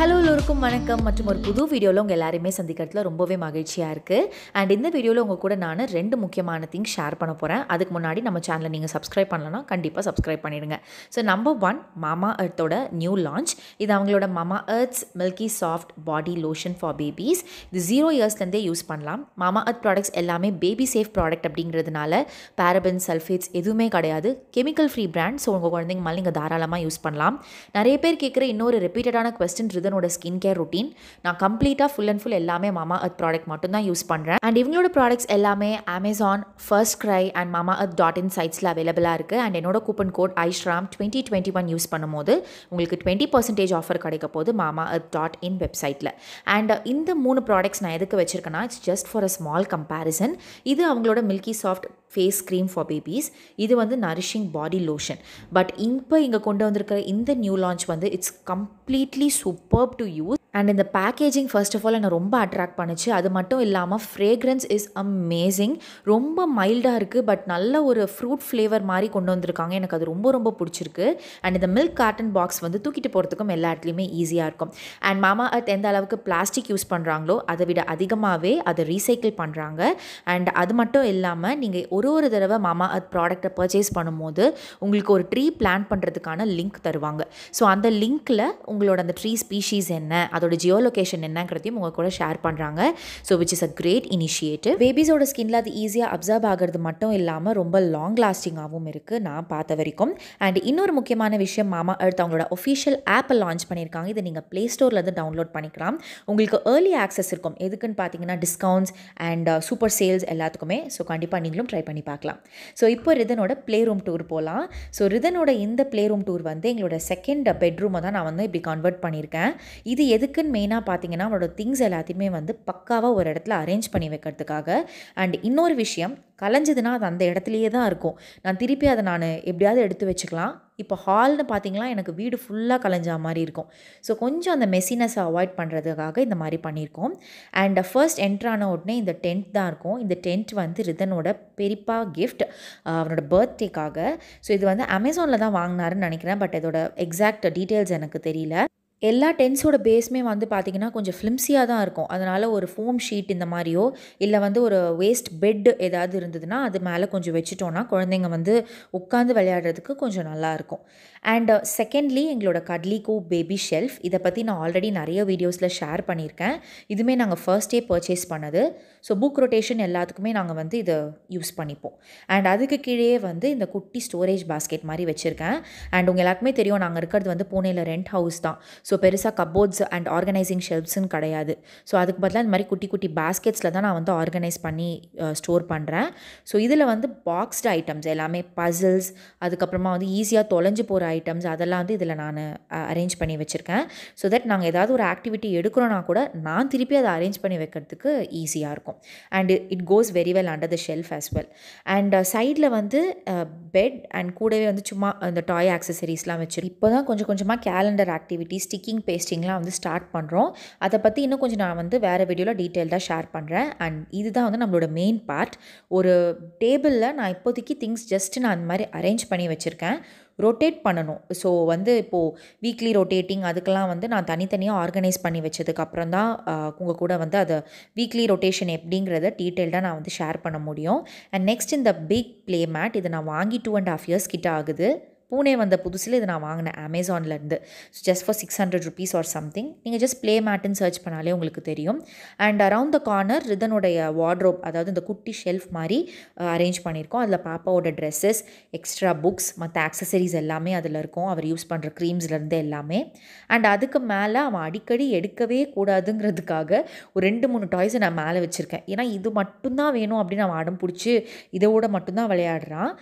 Hello எல்லோருக்கும் வணக்கம் மற்றும் ஒரு புது வீடியோவில் உங்கள் எல்லாருமே சந்திக்கிறதுல ரொம்பவே மகிழ்ச்சியாக இருக்குது அண்ட் இந்த வீடியோவில் உங்கள் கூட நான் ரெண்டு முக்கியமான திங்ஸ் ஷேர் பண்ண போகிறேன் அதுக்கு முன்னாடி நம்ம சேனலை நீங்கள் சப்ஸ்கிரைப் பண்ணலன்னா கண்டிப்பாக சப்ஸ்கிரைப் பண்ணிடுங்க ஸோ நம்பர் ஒன் மாமா அர்த்தோட நியூ லான்ச் இது அவங்களோட Mamaearth's milky soft body lotion for babies இது ஜீரோ இயர்ஸ்லேருந்தே யூஸ் பண்ணலாம் மாமா அர்த் ப்ராடக்ட்ஸ் எல்லாமே பேபி சேஃப் ப்ராடக்ட் அப்படிங்கிறதுனால பேரபன் சல்ஃபேட்ஸ் எதுவுமே கிடையாது கெமிக்கல் ஃப்ரீ பிராண்ட் ஸோ உங்கள் குழந்தைங்க மேலே நீங்கள் தாராளமாக யூஸ் பண்ணலாம் நிறைய பேர் கேட்குற இன்னொரு ரிப்பீட்டடான கொஸ்டின் ஜீவனோட ஸ்கின் கேர் ருட்டீன் நான் கம்ப்ளீட்டாக ஃபுல் அண்ட் ஃபுல் எல்லாமே மாமா அர்த் ப்ராடக்ட் மட்டும்தான் யூஸ் பண்ணுறேன் அண்ட் இவங்களோட ப்ராடக்ட்ஸ் எல்லாமே அமேசான் ஃபர்ஸ்ட் க்ரை அண்ட் மாமா அர்த் டாட் இன் சைட்ஸில் அவைலபிளாக இருக்குது அண்ட் என்னோட கூப்பன் கோட் ஐஷ்ராம் டுவெண்ட்டி டுவெண்ட்டி ஒன் யூஸ் பண்ணும்போது உங்களுக்கு டுவெண்ட்டி பர்சன்டேஜ் ஆஃபர் கிடைக்க போது மாமா அர்த் டாட் இன் வெப்சைட்டில் அண்ட் இந்த மூணு ப்ராடக்ட்ஸ் நான் எதுக்கு வச்சுருக்கேன்னா it's just for a small comparison இது அவங்களோட milky soft face cream for babies இது வந்து நரிஷிங் பாடி லோஷன் பட் இப்போ இங்கே கொண்டு வந்திருக்கிற இந்த நியூ லான்ச் வந்து it's completely super to use and இந்த பேக்கேஜிங் ஃபர்ஸ்ட் ஆஃப் ஆல் என்னை ரொம்ப அட்ராக்ட் பண்ணுச்சு அது மட்டும் இல்லாமல் ஃப்ரேக்ரன்ஸ் இஸ் அமேசிங் ரொம்ப மைல்டாக இருக்குது பட் நல்ல ஒரு ஃப்ரூட் ஃப்ளேவர் மாதிரி கொண்டு வந்திருக்காங்க எனக்கு அது ரொம்ப ரொம்ப பிடிச்சிருக்கு அண்ட் இந்த மில்க் காட்டன் பாக்ஸ் வந்து தூக்கிட்டு போகிறதுக்கும் எல்லா இடத்துலையுமே ஈஸியாக இருக்கும் அண்ட் மாமா அர்த் எந்த அளவுக்கு பிளாஸ்டிக் யூஸ் பண்ணுறாங்களோ அதை விட அதிகமாகவே அதை ரீசைக்கிள் பண்ணுறாங்க அண்ட் அது மட்டும் இல்லாமல் நீங்கள் ஒரு ஒரு தடவை மாமா அர்த் ப்ராடக்ட்டை பர்ச்சேஸ் பண்ணும்போது உங்களுக்கு ஒரு ட்ரீ பிளான் பண்ணுறதுக்கான லிங்க் தருவாங்க ஸோ அந்த லிங்க்கில் உங்களோட அந்த ட்ரீ ஸ்பீஷீஸ் என்ன அதோட ஜியோ லொக்கேஷன் என்னங்கிறதையும் உங்கள் கூட ஷேர் பண்ணுறாங்க so which is a great initiative பேபிஸோட ஸ்கின்ல அது ஈஸியாக அப்சர்வ் ஆகிறது மட்டும் இல்லாமல் ரொம்ப லாங் லாஸ்டிங்காகவும் இருக்குது நான் பார்த்த வரைக்கும் அண்ட் இன்னொரு முக்கியமான விஷயம் மாமா அடுத்து அவங்களோட ஒஃபிஷியல் ஆப்பை லான்ச் பண்ணியிருக்காங்க இதை நீங்கள் ப்ளே ஸ்டோர்லேருந்து டவுன்லோட் பண்ணிக்கலாம் உங்களுக்கு ஏர்லி ஆக்சஸ் இருக்கும் எதுக்குன்னு பார்த்தீங்கன்னா டிஸ்கவுண்ட்ஸ் அண்ட் சூப்பர் சேல்ஸ் எல்லாத்துக்குமே ஸோ கண்டிப்பாக நீங்களும் ட்ரை பண்ணி பார்க்கலாம் ஸோ இப்போ ரிதனோட ப்ளே ரூம் டூர் போகலாம் ஸோ ரிதனோட இந்த ப்ளே ரூம் டூர் வந்து எங்களோட செகண்ட் பெட்ரூமை தான் நான் வந்து இப்படி கன்வெர்ட் பண்ணியிருக்கேன் இது எதுக்கு இதுக்குன்னு மெயினாக பார்த்தீங்கன்னா அவனோட திங்ஸ் எல்லாத்தையுமே வந்து பக்காவாக ஒரு இடத்துல அரேஞ்ச் பண்ணி வைக்கிறதுக்காக அண்ட் இன்னொரு விஷயம் கலைஞ்சதுன்னா அது அந்த இடத்துலையே தான் இருக்கும் நான் திருப்பி அதை நான் எப்படியாவது எடுத்து வச்சுக்கலாம் இப்போ ஹால்னு பார்த்தீங்கன்னா எனக்கு வீடு ஃபுல்லாக கலைஞ்சா மாதிரி இருக்கும் ஸோ கொஞ்சம் அந்த மெஷினஸை அவாய்ட் பண்ணுறதுக்காக இந்த மாதிரி பண்ணியிருக்கோம் அண்ட் ஃபர்ஸ்ட் என்ட்ரான உடனே இந்த டென்ட் தான் இருக்கும் இந்த டென்ட் வந்து ரிதனோட பெரிப்பா கிஃப்ட் அவனோட பர்த்டேக்காக ஸோ இது வந்து அமேசானில் தான் வாங்கினாருன்னு நினைக்கிறேன் பட் இதோட எக்ஸாக்ட் டீட்டெயில்ஸ் எனக்கு தெரியல எல்லா டென்ஸோட பேஸுமே வந்து பார்த்திங்கன்னா கொஞ்சம் ஃப்ளிம்ஸியாக தான் இருக்கும் அதனால் ஒரு ஃபோம் ஷீட் இந்த மாதிரியோ இல்லை வந்து ஒரு வேஸ்ட் பெட் ஏதாவது இருந்ததுன்னா அது மேலே கொஞ்சம் வச்சுட்டோன்னா குழந்தைங்க வந்து உட்காந்து விளையாடுறதுக்கு கொஞ்சம் நல்லாயிருக்கும் அண்ட் செகண்ட்லி uh, எங்களோட கட்லிகோ பேபி ஷெல்ஃப் இதை பற்றி நான் ஆல்ரெடி நிறைய வீடியோஸில் ஷேர் பண்ணியிருக்கேன் இதுவுமே நாங்கள் ஃபர்ஸ்ட் டே பர்ச்சேஸ் பண்ணது ஸோ புக் ரொட்டேஷன் எல்லாத்துக்குமே நாங்கள் வந்து இதை யூஸ் பண்ணிப்போம் அண்ட் அதுக்கு கீழே வந்து இந்த குட்டி ஸ்டோரேஜ் பாஸ்கெட் மாதிரி வச்சுருக்கேன் அண்ட் உங்கள் எல்லாருக்குமே தெரியும் நாங்கள் இருக்கிறது வந்து பூனேயில் ரெண்ட் ஹவுஸ் தான் ஸோ பெருசாக கபோர்ட்ஸ் அண்ட் ஆர்கனைசிங் ஷெல்ஃப்ஸ்ன்னு கிடையாது ஸோ அதுக்கு பதிலாக இந்த மாதிரி குட்டி குட்டி பேஸ்கெட்ஸில் தான் நான் வந்து ஆர்கனைஸ் பண்ணி ஸ்டோர் பண்ணுறேன் ஸோ இதில் வந்து பாக்ஸ்டு ஐட்டம்ஸ் எல்லாமே பசில்ஸ் அதுக்கப்புறமா வந்து ஈஸியாக தொலைஞ்சு போகிற ஐட்டம்ஸ் அதெல்லாம் வந்து இதில் நான் அரேஞ்ச் பண்ணி வச்சுருக்கேன் ஸோ தட் நாங்கள் ஏதாவது ஒரு ஆக்டிவிட்டி எடுக்கிறோன்னா கூட நான் திருப்பி அதை அரேஞ்ச் பண்ணி வைக்கிறதுக்கு ஈஸியாக இருக்கும் and it goes very well under the shelf as well and சைடில் வந்து பெட் அண்ட் கூடவே வந்து சும்மா அந்த டாய் ஆக்சசரிஸ்லாம் வச்சுருக்கு இப்போ தான் கொஞ்சம் கொஞ்சமாக கேலண்டர் ஆக்டிவிட்டி ஸ்டிக் ஸ்டிக்கிங் பேஸ்டிங்லாம் வந்து ஸ்டார்ட் பண்ணுறோம் அதை பற்றி இன்னும் கொஞ்சம் நான் வந்து வேறு வீடியோவில் டீட்டெயில்டாக ஷேர் பண்ணுறேன் அண்ட் இதுதான் வந்து நம்மளோட மெயின் பார்ட் ஒரு டேபிளில் நான் இப்போதைக்கு திங்ஸ் ஜஸ்ட் நான் அந்த மாதிரி அரேஞ்ச் பண்ணி வச்சுருக்கேன் ரொட்டேட் பண்ணணும் ஸோ வந்து இப்போது வீக்லி ரொட்டேட்டிங் அதுக்கெல்லாம் வந்து நான் தனித்தனியாக ஆர்கனைஸ் பண்ணி வச்சதுக்கப்புறம் தான் உங்கள் கூட வந்து அதை வீக்லி ரொட்டேஷன் எப்படிங்கிறத டீட்டெயில்டாக நான் வந்து ஷேர் பண்ண முடியும் அண்ட் நெக்ஸ்ட் இந்த பிக் ப்ளே மேட் இதை நான் வாங்கி டூ அண்ட் ஹாஃப் இயர்ஸ் கிட்ட ஆகுது பூனே வந்த புதுசில் இது நான் வாங்கினேன் அமேசான்லேருந்து so just for six hundred rupees or something நீங்கள் ஜஸ்ட் ப்ளே மேட்டுன்னு சர்ச் பண்ணாலே உங்களுக்கு தெரியும் அண்ட் அரவுண்ட் த கார்னர் ரிதனுடைய வார்ட்ரோப் அதாவது இந்த குட்டி ஷெல்ஃப் மாதிரி அரேஞ்ச் பண்ணியிருக்கோம் அதில் பாப்பாவோட ட்ரெஸ்ஸஸ் எக்ஸ்ட்ரா புக்ஸ் மற்ற ஆக்சசரிஸ் எல்லாமே அதில் இருக்கும் அவர் யூஸ் பண்ணுற க்ரீம்ஸ்லேருந்து எல்லாமே அண்ட் அதுக்கு மேலே அவன் அடிக்கடி எடுக்கவே கூடாதுங்கிறதுக்காக ஒரு ரெண்டு மூணு டாய்ஸை நான் மேலே வச்சுருக்கேன் ஏன்னா இது மட்டும்தான் வேணும் அப்படின்னு அவன் அடம் பிடிச்சி இதோட மட்டும்தான் விளையாடுறான்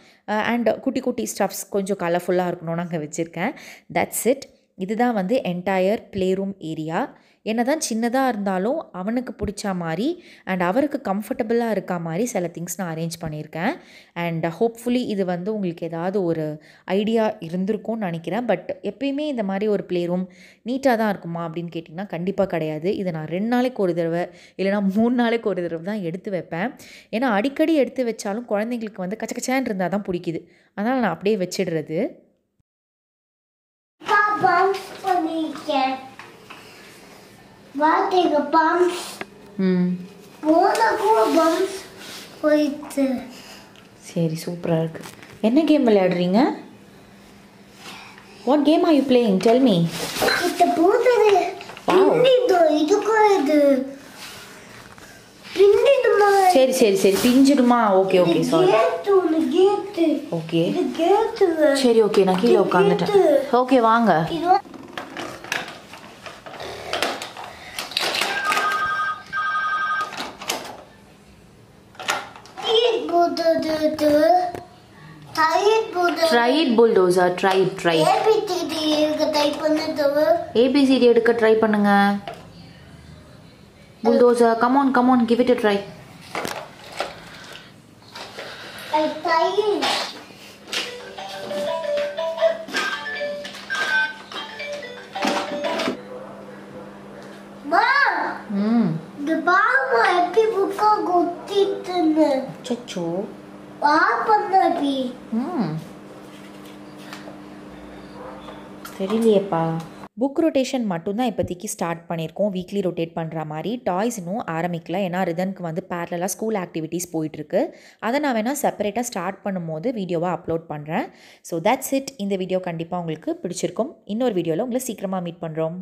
அண்ட் குட்டி குட்டி ஸ்டஃப்ஸ் கொஞ்சம் கலர் கலர்ஃபுல்லாக இருக்கணும்னு அங்கே வச்சுருக்கேன் தட்ஸ் இட் இதுதான் வந்து என்டையர் ப்ளே ரூம் ஏரியா என்ன தான் சின்னதாக இருந்தாலும் அவனுக்கு பிடிச்ச மாதிரி அண்ட் அவருக்கு கம்ஃபர்டபுளாக இருக்கா மாதிரி சில திங்ஸ் நான் அரேஞ்ச் பண்ணியிருக்கேன் அண்ட் ஹோப்ஃபுல்லி இது வந்து உங்களுக்கு ஏதாவது ஒரு ஐடியா இருந்திருக்கும்னு நினைக்கிறேன் பட் எப்பயுமே இந்த மாதிரி ஒரு ப்ளே ரூம் நீட்டாக தான் இருக்குமா அப்படின்னு கேட்டிங்கன்னா கண்டிப்பாக கிடையாது இதை நான் ரெண்டு நாளைக்கு ஒரு தடவை இல்லைனா மூணு நாளைக்கு ஒரு தடவை தான் எடுத்து வைப்பேன் ஏன்னா அடிக்கடி எடுத்து வச்சாலும் குழந்தைங்களுக்கு வந்து கச்சக்கச்சான் இருந்தால் தான் பிடிக்குது அதனால் நான் அப்படியே வச்சிடுறது Waar tegen ம் போனக்கும் பம்ஸ் போயிடுச்சு சரி சூப்பராக இருக்கு என்ன கேம் விளையாடுறீங்க what game are you playing tell me இந்த போட்டது பின்னிடு இதுக்கும் இது பின்னிடுமா சரி சரி சரி பிஞ்சிடுமா ஓகே ஓகே சாரி ஓகே சரி ஓகே நான் கீழே உட்காந்துட்டேன் ஓகே வாங்க tried bulldozer tried tried A B C D எடுக்க ட்ரை பண்ணுங்க bulldozer come on come on give it try 음. 내 마음을 에피부터 고치트는. 최초. தெரியலையேப்பா புக் ரொட்டேஷன் மட்டும்தான் இப்போதைக்கு ஸ்டார்ட் பண்ணியிருக்கோம் வீக்லி ரொட்டேட் பண்ணுற மாதிரி டாய்ஸ் இன்னும் ஆரம்பிக்கல ஏன்னா ரிதனுக்கு வந்து பேரலாக ஸ்கூல் ஆக்டிவிட்டீஸ் போயிட்டுருக்கு அதை நான் வேணால் செப்பரேட்டாக ஸ்டார்ட் பண்ணும்போது வீடியோவாக அப்லோட் பண்ணுறேன் ஸோ தட்ஸ் இட் இந்த வீடியோ கண்டிப்பாக உங்களுக்கு பிடிச்சிருக்கும் இன்னொரு வீடியோவில் உங்களை சீக்கிரமாக மீட் பண்ணுறோம்